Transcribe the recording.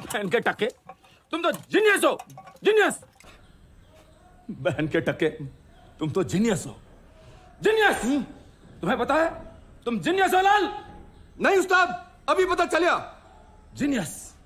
बहन के टके तुम तो जीनियस हो जीनियस बहन के टके तुम तो जीनियस हो जीनियस हम्म। तुम्हें पता है तुम जीनियस हो लाल नहीं उस्ताद अभी पता चलिया जीनियस